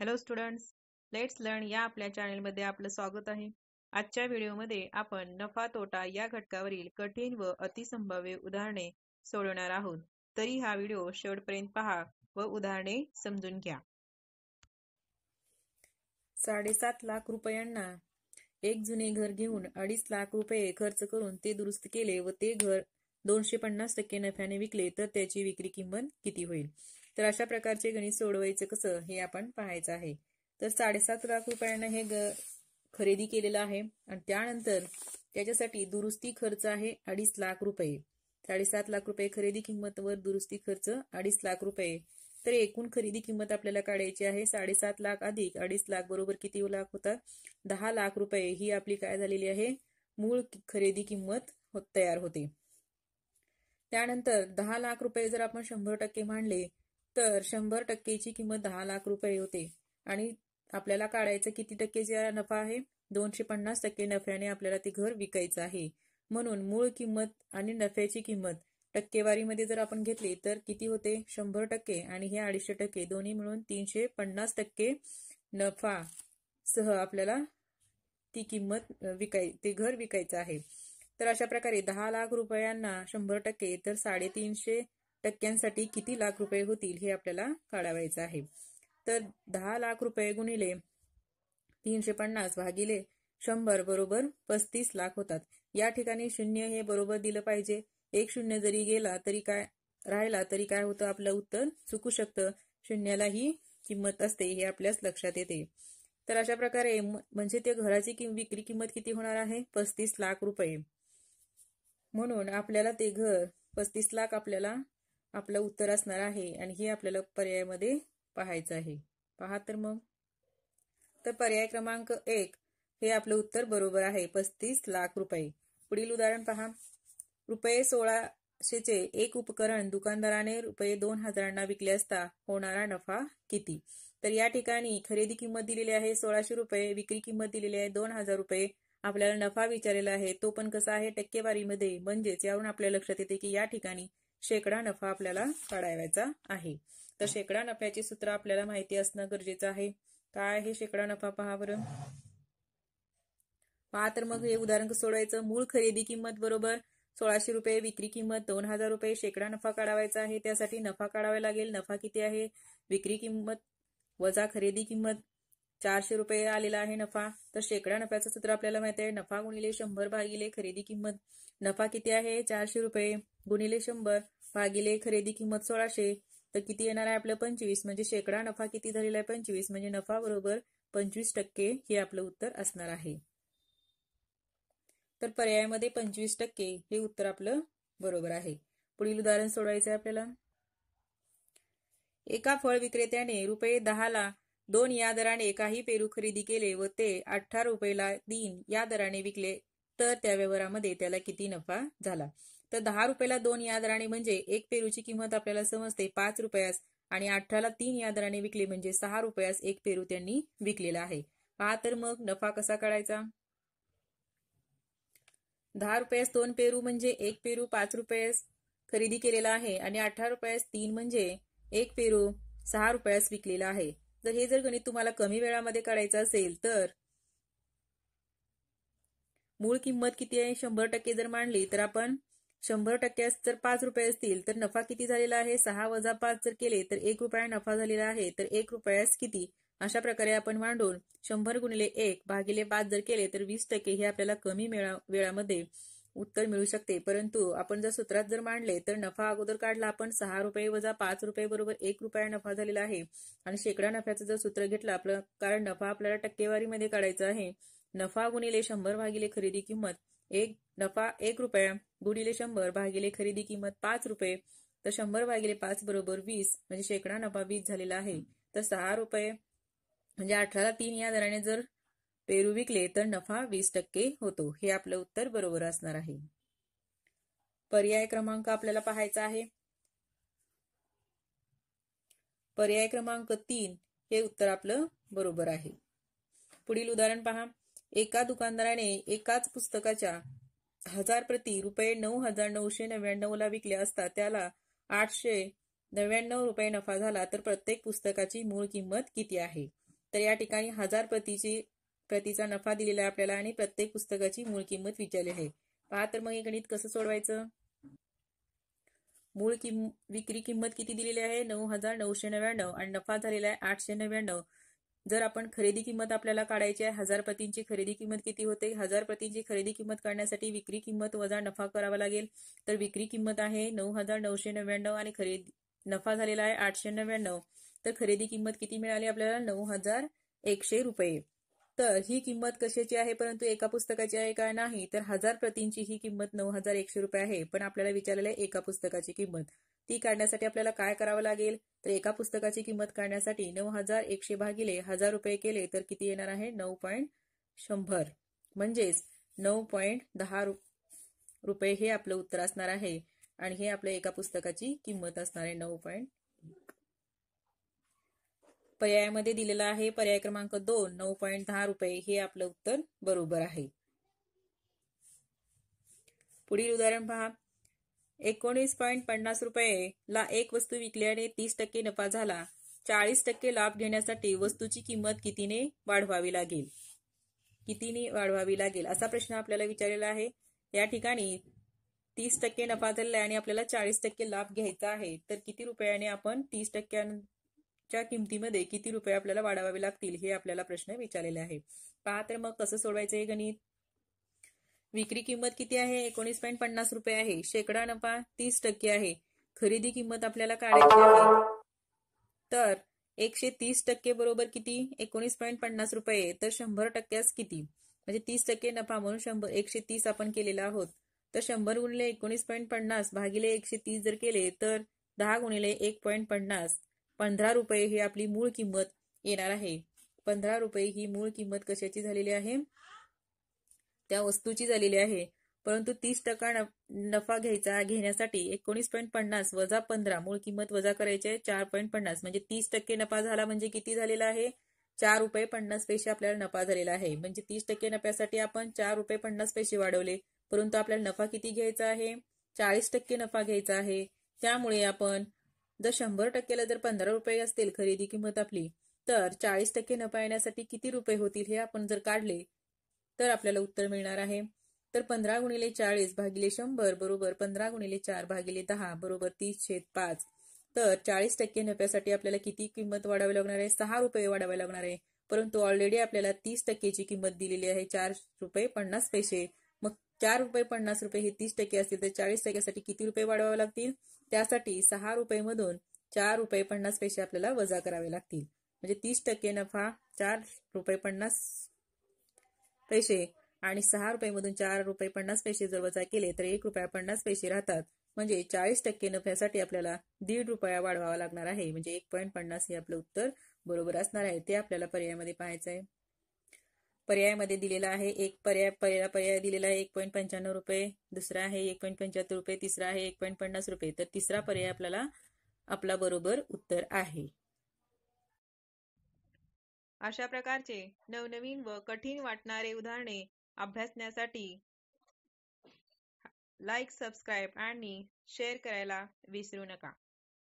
hello students let's learn या आपल्या मध्ये आपलं स्वागत आहे आजच्या व्हिडिओमध्ये आपण नफा तोटा या घटकावरील कठीण व अतिसंभाव्य उदाहरणे सोडवणार आहोत तरी हा व्हिडिओ शेवटपर्यंत पहा व उदाहरणे समजून घ्या साडेसात लाख रुपयांना एक जुने घर घेऊन अडीच लाख रुपये खर्च करून ते दुरुस्त केले व ते घर दोनशे पन्नास टक्के नफ्याने विकले तर त्याची विक्री किंमत किती होईल तर अशा प्रकारचे गणित सोडवायचं कसं हे आपण पाहायचं आहे तर साडेसात लाख रुपयांना हे ग खरेदी केलेलं आहे आणि त्यानंतर त्याच्यासाठी दुरुस्ती खर्च आहे अडीच लाख रुपये साडेसात लाख रुपये खरेदी किंमत वर दुरुस्ती खर्च अडीच लाख रुपये तर एकूण खरेदी किंमत आपल्याला काढायची आहे साडेसात लाख अधिक अडीच लाख बरोबर किती लाख होतात दहा लाख रुपये ही आपली काय झालेली आहे मूळ खरेदी किंमत हो-, तयार होते त्यानंतर दहा लाख रुपये जर आपण शंभर टक्के मांडले तर शंभर टक्केची किंमत दहा लाख रुपये होते आणि आपल्याला काढायचं किती टक्के जे नफा आहे दोनशे पन्नास टक्के नफ्याने आपल्याला ते घर विकायचं आहे म्हणून मूळ किंमत आणि नफ्याची किंमत टक्केवारीमध्ये जर आपण घेतली तर किती होते शंभर टक्के आणि हे अडीचशे टक्के दोन्ही मिळून तीनशे पन्नास टक्के नफा सह आपल्याला ती किंमत विकाय ते घर विकायचं आहे तर अशा प्रकारे दहा लाख रुपयांना शंभर टक्के तर साडेतीनशे टक्क्यांसाठी किती लाख रुपये होतील हे आपल्याला काढावायचं आहे तर दहा लाख रुपये गुणिले तीनशे पन्नास भागिले शंभर बरोबर पस्तीस लाख होतात या ठिकाणी शून्य हे बरोबर दिलं पाहिजे एक शून्य जरी गेला तरी काय राहिला तरी काय होतं आपलं उत्तर चुकू शकतं शून्याला ही किंमत असते हे आपल्याच लक्षात येते तर अशा प्रकारे म्हणजे ते घराची कि विक्री किंमत किती होणार आहे पस्तीस लाख रुपये म्हणून आपल्याला ते घर पस्तीस लाख आपल्याला आपलं उत्तर असणार आहे आणि हे आपल्याला पर्यायामध्ये पाहायचं आहे पहा तर मग तर पर्याय क्रमांक एक हे आपलं उत्तर बरोबर आहे पस्तीस लाख रुपये पुढील उदाहरण पहा रुपये सोळाशेचे एक उपकरण दुकानदाराने रुपये दोन हजारांना विकले असता होणारा नफा किती तर या ठिकाणी खरेदी किंमत दिलेली आहे सोळाशे रुपये विक्री किंमत दिलेली आहे दोन हजार रुपये आपल्याला नफा विचारलेला आहे तो पण कसा आहे टक्केवारीमध्ये म्हणजेच यावरून आपल्या लक्षात येते की या ठिकाणी शेकडा नफा आपल्याला काढायचा आहे तर शेकडा नफ्याची सूत्र आपल्याला माहिती असणं गरजेचं आहे काय आहे शेकडा नफा पहा बरं पहा तर मग हे उदाहरण सोडवायचं मूळ खरेदी किंमत बरोबर सोळाशे रुपये विक्री किंमत दोन हजार रुपये शेकडा नफा काढावायचा आहे त्यासाठी नफा काढावा लागेल नफा किती आहे विक्री किंमत वजा खरेदी किंमत चारशे रुपये आलेला आहे नफा तर शेकडा नफ्याचं सूत्र आपल्याला माहिती आहे नफा गुणिले शंभर भागिले खरेदी किंमत नफा किती आहे चारशे रुपये गुणिले शंभर भागिले खरेदी किंमत सोळाशे तर किती येणार आहे आपलं पंचवीस म्हणजे शेकडा नफा किती झालेला आहे पंचवीस म्हणजे नफा बरोबर पंचवीस टक्के हे आपलं उत्तर असणार आहे तर पर्यायामध्ये पंचवीस टक्के हे उत्तर आपलं बरोबर आहे पुढील उदाहरण सोडवायचं आहे आपल्याला एका फळ विक्रेत्याने रुपये ला दोन या दराने काही पेरू खरेदी केले व ते अठरा रुपयाला तीन या दराने विकले तर त्या व्यवहारामध्ये त्याला किती नफा झाला तर दहा रुपयाला दोन या दराने म्हणजे एक पेरूची किंमत आपल्याला समजते पाच रुपयास आणि अठराला तीन या दराने विकले म्हणजे सहा रुपयास एक पेरू त्यांनी विकलेला आहे पहा तर मग नफा कसा काढायचा दहा रुपयास दोन पेरू म्हणजे एक पेरू पाच रुपयास खरेदी केलेला आहे आणि अठरा रुपयास तीन म्हणजे एक पेरू सहा रुपयास विकलेला आहे जर हे जर गणित तुम्हाला कमी वेळामध्ये काढायचं असेल तर मूळ किंमत किती आहे शंभर टक्के जर मांडली तर आपण शंभर टक्क्यास जर पाच रुपये असतील तर नफा किती झालेला आहे सहा वजा पाच जर केले तर एक रुपया नफा झालेला आहे तर एक रुपयास किती अशा प्रकारे आपण मांडून शंभर गुणिले एक भागिले पाच जर केले तर वीस टक्के हे आपल्याला कमी वेळामध्ये उत्तर मिळू शकते परंतु आपण जर सूत्रात जर मांडले तर नफा अगोदर काढला आपण सहा रुपये वजा पाच रुपये बरोबर एक रुपया नफा झालेला आहे आणि शेकडा नफ्याचं जर सूत्र घेतलं आपलं कारण नफा आपल्याला टक्केवारीमध्ये काढायचा आहे नफा गुणिले शंभर भागिले खरेदी किंमत एक नफा एक रुपया गुणिले शंभर भागिले खरेदी किंमत पाच रुपये तर शंभर भागिले पाच बरोबर वीस म्हणजे शेकडा नफा वीस झालेला आहे तर सहा रुपये म्हणजे अठराला तीन या दराने जर पेरू विकले तर नफा वीस टक्के होतो हे आपलं उत्तर बरोबर असणार आहे पर्याय क्रमांक आपल्याला पाहायचा आहे पर्याय क्रमांक तीन हे उत्तर आपलं बरोबर आहे पुढील उदाहरण पहा एका दुकानदाराने एकाच पुस्तकाच्या हजार प्रति रुपये नऊ हजार नऊशे नव्याण्णव ला विकल्या असता त्याला आठशे नव्याण्णव रुपये नफा झाला तर प्रत्येक पुस्तकाची मूळ किंमत किती आहे तर या ठिकाणी हजार प्रतिची प्रतीचा नफा दिलेला आहे आपल्याला आणि प्रत्येक पुस्तकाची मूळ किंमत विचारली आहे पहा तर मग हे गणित कसं सोडवायचं मूळ किंम विक्री किंमत किती दिलेली आहे नऊ हजार नऊशे नव्याण्णव आणि नफा झालेला आहे आठशे नव्याण्णव जर आपण खरेदी किंमत आपल्याला काढायची आहे हजार प्रतींची खरेदी किंमत किती होते हजार प्रतींची खरेदी किंमत काढण्यासाठी विक्री किंमत वजा नफा करावा लागेल तर विक्री किंमत आहे नऊ हजार नऊशे नव्याण्णव आणि खरेदी नफा झालेला आहे आठशे नव्याण्णव तर खरेदी किंमत किती मिळाली आपल्याला नऊ हजार एकशे रुपये तर ही किंमत कशाची आहे परंतु एका पुस्तकाची आहे का नाही तर हजार प्रतींची ही किंमत नऊ हजार एकशे रुपये आहे पण आपल्याला विचारलेलं आहे एका पुस्तकाची किंमत ती काढण्यासाठी आपल्याला काय करावं लागेल तर एका पुस्तकाची किंमत काढण्यासाठी नऊ हजार एकशे भागिले हजार रुपये केले तर किती येणार आहे नऊ पॉईंट शंभर म्हणजेच नऊ पॉईंट दहा रुपये हे आपलं उत्तर असणार आहे आणि हे आपल्या एका पुस्तकाची किंमत असणार आहे नऊ पॉईंट पर्यायामध्ये दिलेला आहे पर्याय क्रमांक दोन नऊ पॉईंट दहा रुपये हे आपलं उत्तर बरोबर आहे पुढील उदाहरण पहा एकोणीस पॉईंट पन्नास रुपये ला एक वस्तू विकल्याने तीस टक्के नफा झाला चाळीस टक्के लाभ घेण्यासाठी वस्तूची किंमत कितीने वाढवावी लागेल कितीने वाढवावी लागेल असा प्रश्न आपल्याला विचारलेला आहे या ठिकाणी तीस टक्के नफा झाला आणि आपल्याला चाळीस टक्के लाभ घ्यायचा आहे तर किती रुपयाने आपण तीस टक्क्यां च्या किमतीमध्ये किती रुपये आपल्याला वाढवावे लागतील हे आपल्याला प्रश्न विचारलेले आहे पहा तर मग कसं सोडवायचं हे गणित विक्री किंमत किती आहे एकोणीस पॉईंट पन्नास रुपये आहे शेकडा नफा तीस टक्के आहे खरेदी किंमत आपल्याला काढायची आहे तर एकशे तीस टक्के बरोबर किती एकोणीस पॉईंट पन्नास रुपये तर शंभर टक्क्यास किती म्हणजे तीस टक्के नफा म्हणून शंभर एकशे तीस आपण केलेला आहोत तर शंभर गुणिले एकोणीस पॉईंट पन्नास भागिले एकशे तीस जर केले तर दहा गुणिले एक पॉईंट पन्नास पंधरा रुपये ही आपली मूळ किंमत येणार आहे पंधरा रुपये ही मूळ किंमत कशाची झालेली आहे त्या वस्तूची झालेली आहे परंतु तीस टक्का नफा घ्यायचा घेण्यासाठी एकोणीस पॉईंट पन्नास वजा पंधरा मूळ किंमत वजा करायची आहे चार पॉईंट पन्नास म्हणजे तीस टक्के नफा झाला म्हणजे किती झालेला आहे चार रुपये पन्नास पैसे आपल्याला नफा झालेला आहे म्हणजे तीस टक्के नफ्यासाठी आपण चार रुपये पन्नास पैसे वाढवले परंतु आपल्याला नफा किती घ्यायचा आहे चाळीस टक्के नफा घ्यायचा आहे त्यामुळे आपण जर शंभर टक्क्याला जर पंधरा रुपये असतील खरेदी किंमत आपली तर चाळीस टक्के नफा येण्यासाठी किती रुपये होतील हे आपण जर काढले तर आपल्याला उत्तर मिळणार आहे तर पंधरा गुणिले चाळीस भागिले शंभर बरोबर पंधरा गुणिले चार भागिले दहा बरोबर तीस छेद पाच तर चाळीस टक्के नफ्यासाठी आपल्याला किती किंमत वाढावी लागणार आहे सहा रुपये वाढावे लागणार आहे परंतु ऑलरेडी आपल्याला तीस टक्केची किंमत दिलेली आहे चार रुपये पन्नास पैसे चार रुपये पन्नास रुपये हे तीस टक्के असतील तर चाळीस टक्क्यासाठी किती रुपये वाढवावे लागतील त्यासाठी सहा मधून चार रुपये पन्नास पैसे आपल्याला वजा करावे लागतील म्हणजे तीस टक्के नफा चार रुपये पन्नास पैसे आणि सहा मधून चार रुपये पन्नास पैसे जर वजा केले तर एक रुपया पन्नास पैसे राहतात म्हणजे चाळीस टक्के नफ्यासाठी आपल्याला दीड रुपया वाढवावा लागणार आहे म्हणजे एक पॉईंट पन्नास हे आपलं उत्तर बरोबर असणार आहे ते आपल्याला पर्यायामध्ये पाहायचं आहे पर्यायामध्ये दिलेला आहे एक पर्याय पर्याय पर्याय दिलेला आहे एक पॉईंट पंच्याण्णव रुपये दुसरा आहे एक पॉईंट पंच्याहत्तर रुपये तिसरा आहे एक पॉईंट पन्नास रुपये तर तिसरा पर्याय आपल्याला आपला बरोबर उत्तर आहे अशा प्रकारचे नवनवीन व कठीण वाटणारे उदाहरणे अभ्यासण्यासाठी लाईक सबस्क्राईब आणि शेअर करायला विसरू नका